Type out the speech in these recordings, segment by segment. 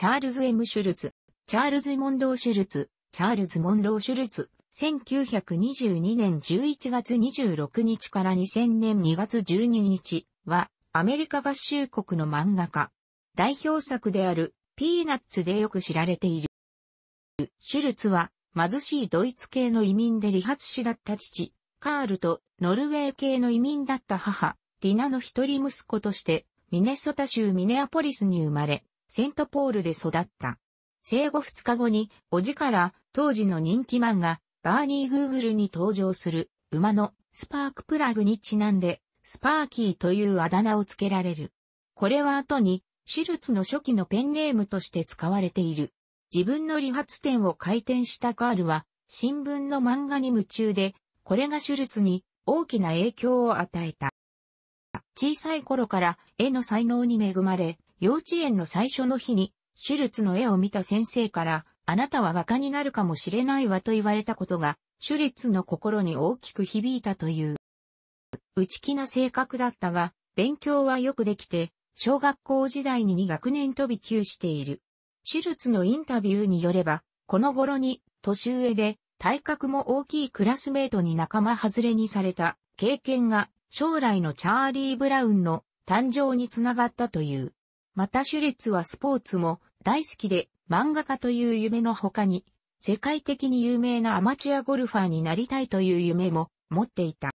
チャールズ・ M・ シュルツ、チャールズ・モンロー・シュルツ、チャールズ・モンロー・シュルツ、1922年11月26日から2000年2月12日は、アメリカ合衆国の漫画家。代表作である、ピーナッツでよく知られている。シュルツは、貧しいドイツ系の移民で理髪師だった父、カールとノルウェー系の移民だった母、ディナの一人息子として、ミネソタ州ミネアポリスに生まれ、セントポールで育った。生後2日後に、おじから当時の人気漫画、バーニー・グーグルに登場する馬のスパークプラグにちなんで、スパーキーというあだ名を付けられる。これは後に、シュルツの初期のペンネームとして使われている。自分の理髪店を開店したカールは、新聞の漫画に夢中で、これがシュルツに大きな影響を与えた。小さい頃から絵の才能に恵まれ、幼稚園の最初の日に、シュルツの絵を見た先生から、あなたは画家になるかもしれないわと言われたことが、シュルツの心に大きく響いたという。内気な性格だったが、勉強はよくできて、小学校時代に2学年飛び級している。シュルツのインタビューによれば、この頃に、年上で、体格も大きいクラスメートに仲間外れにされた経験が将来のチャーリー・ブラウンの誕生につながったという。またシュレツはスポーツも大好きで漫画家という夢の他に、世界的に有名なアマチュアゴルファーになりたいという夢も持っていた。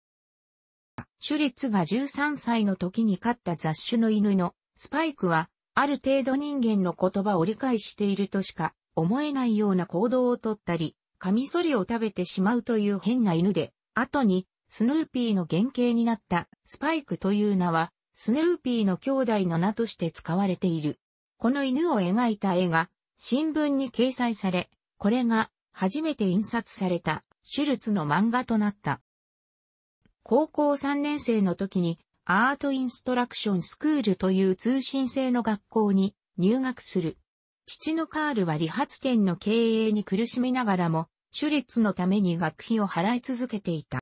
シュレツが13歳の時に飼った雑種の犬のスパイクは、ある程度人間の言葉を理解しているとしか思えないような行動をとったり、カミソリを食べてしまうという変な犬で、後にスヌーピーの原型になったスパイクという名は、スヌーピーの兄弟の名として使われている。この犬を描いた絵が新聞に掲載され、これが初めて印刷されたシュルツの漫画となった。高校3年生の時にアートインストラクションスクールという通信制の学校に入学する。父のカールは理髪店の経営に苦しみながらも、シュルツのために学費を払い続けていた。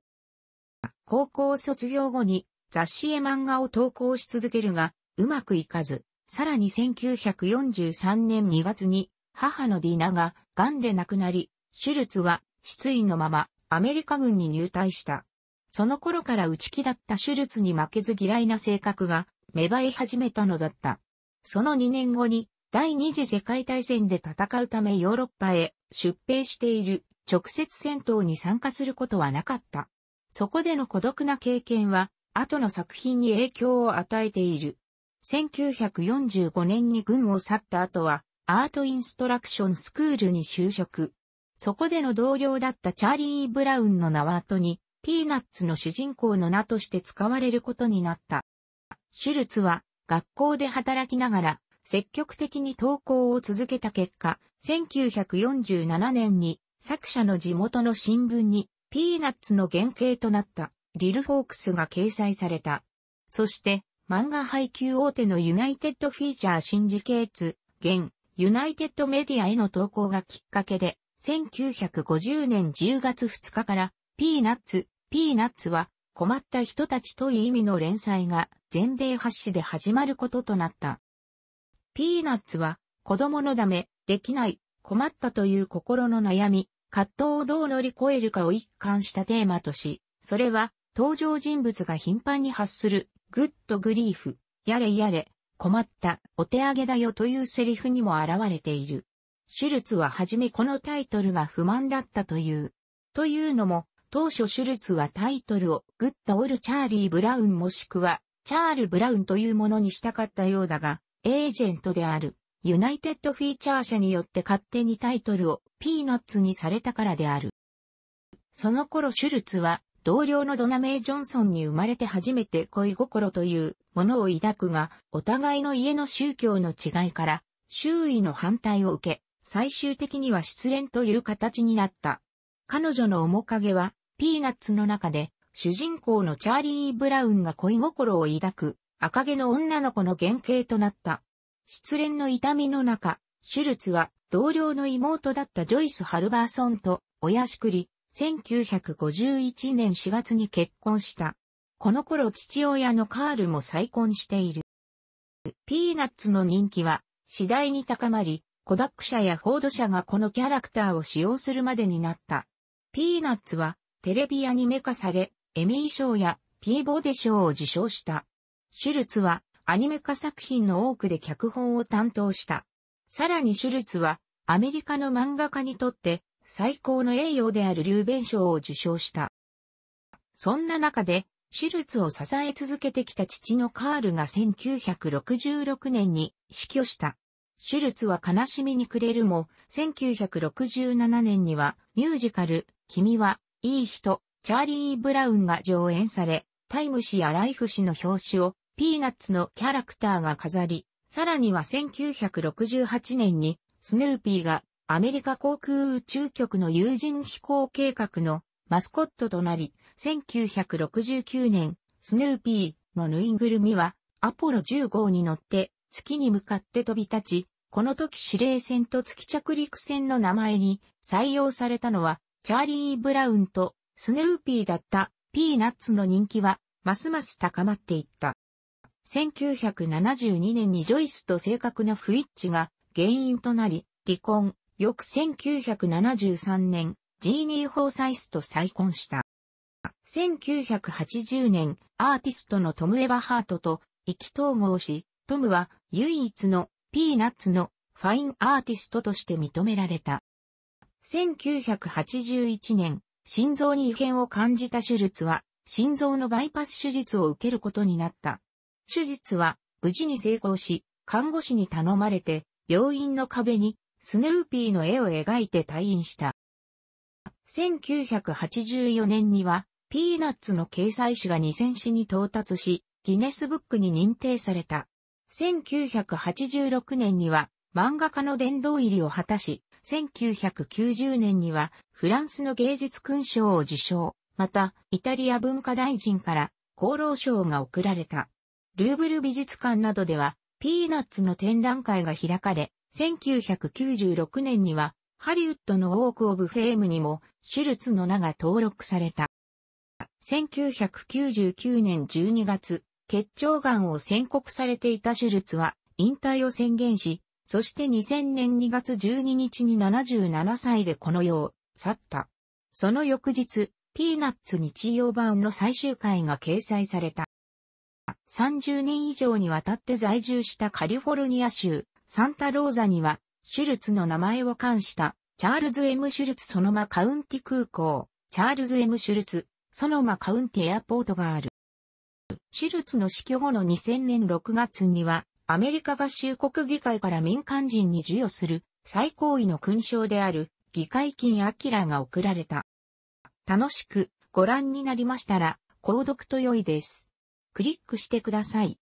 高校卒業後に雑誌へ漫画を投稿し続けるが、うまくいかず、さらに1943年2月に母のディナが癌で亡くなり、シュルツは失意のままアメリカ軍に入隊した。その頃から内気だったシュルツに負けず嫌いな性格が芽生え始めたのだった。その2年後に第二次世界大戦で戦うためヨーロッパへ出兵している直接戦闘に参加することはなかった。そこでの孤独な経験は、後の作品に影響を与えている。1945年に軍を去った後は、アートインストラクションスクールに就職。そこでの同僚だったチャーリー・ブラウンの名は後に、ピーナッツの主人公の名として使われることになった。シュルツは、学校で働きながら、積極的に投稿を続けた結果、1947年に作者の地元の新聞にピーナッツの原型となったリルフォークスが掲載された。そして、漫画配給大手のユナイテッドフィーチャーシンジケーツ、現、ユナイテッドメディアへの投稿がきっかけで、1950年10月2日から、ピーナッツ、ピーナッツは、困った人たちという意味の連載が、全米発紙で始まることとなった。ピーナッツは、子供のため、できない、困ったという心の悩み、葛藤をどう乗り越えるかを一貫したテーマとし、それは登場人物が頻繁に発する、グッドグリーフ、やれやれ、困った、お手上げだよというセリフにも現れている。シュルツははじめこのタイトルが不満だったという。というのも、当初シュルツはタイトルをグッドオル・チャーリー・ブラウンもしくは、チャール・ブラウンというものにしたかったようだが、エージェントである。ユナイテッドフィーチャー社によって勝手にタイトルをピーナッツにされたからである。その頃シュルツは同僚のドナメイ・ジョンソンに生まれて初めて恋心というものを抱くが、お互いの家の宗教の違いから周囲の反対を受け、最終的には失恋という形になった。彼女の面影はピーナッツの中で主人公のチャーリー・ブラウンが恋心を抱く赤毛の女の子の原型となった。失恋の痛みの中、シュルツは同僚の妹だったジョイス・ハルバーソンと親しくり、1951年4月に結婚した。この頃父親のカールも再婚している。ピーナッツの人気は次第に高まり、コダック社やフォード社がこのキャラクターを使用するまでになった。ピーナッツはテレビアニメ化され、エミー賞やピーボーデ賞を受賞した。シュルツはアニメ化作品の多くで脚本を担当した。さらにシュルツは、アメリカの漫画家にとって最高の栄誉である流弁賞を受賞した。そんな中で、シュルツを支え続けてきた父のカールが1966年に死去した。シュルツは悲しみに暮れるも、1967年にはミュージカル、君はいい人、チャーリー・ブラウンが上演され、タイム誌やライフ誌の表紙をピーナッツのキャラクターが飾り、さらには1968年にスヌーピーがアメリカ航空宇宙局の有人飛行計画のマスコットとなり、1969年、スヌーピーのぬいぐるみはアポロ10号に乗って月に向かって飛び立ち、この時司令船と月着陸船の名前に採用されたのはチャーリー・ブラウンとスヌーピーだったピーナッツの人気はますます高まっていった。1972年にジョイスと正確な不一致が原因となり、離婚、翌1973年、ジーニー・ホーサイスと再婚した。1980年、アーティストのトム・エバハートと意気統合し、トムは唯一のピーナッツのファインアーティストとして認められた。1981年、心臓に異変を感じた手術は、心臓のバイパス手術を受けることになった。手術は無事に成功し、看護師に頼まれて、病院の壁にスヌーピーの絵を描いて退院した。1984年には、ピーナッツの掲載誌が2000誌に到達し、ギネスブックに認定された。1986年には、漫画家の殿堂入りを果たし、1990年にはフランスの芸術勲章を受賞、またイタリア文化大臣から厚労省が贈られた。ルーブル美術館などでは、ピーナッツの展覧会が開かれ、1996年には、ハリウッドのウォーク・オブ・フェームにも、シュルツの名が登録された。1999年12月、結腸がんを宣告されていたシュルツは、引退を宣言し、そして2000年2月12日に77歳でこの世を去った。その翌日、ピーナッツ日曜版の最終回が掲載された。30年以上にわたって在住したカリフォルニア州サンタローザには、シュルツの名前を冠したチャールズ・ M・ シュルツ・ソノマカウンティ空港、チャールズ・ M・ シュルツ・ソノマカウンティエアポートがある。シュルツの死去後の2000年6月には、アメリカ合衆国議会から民間人に授与する最高位の勲章である議会金アキラが贈られた。楽しくご覧になりましたら、購読と良いです。クリックしてください。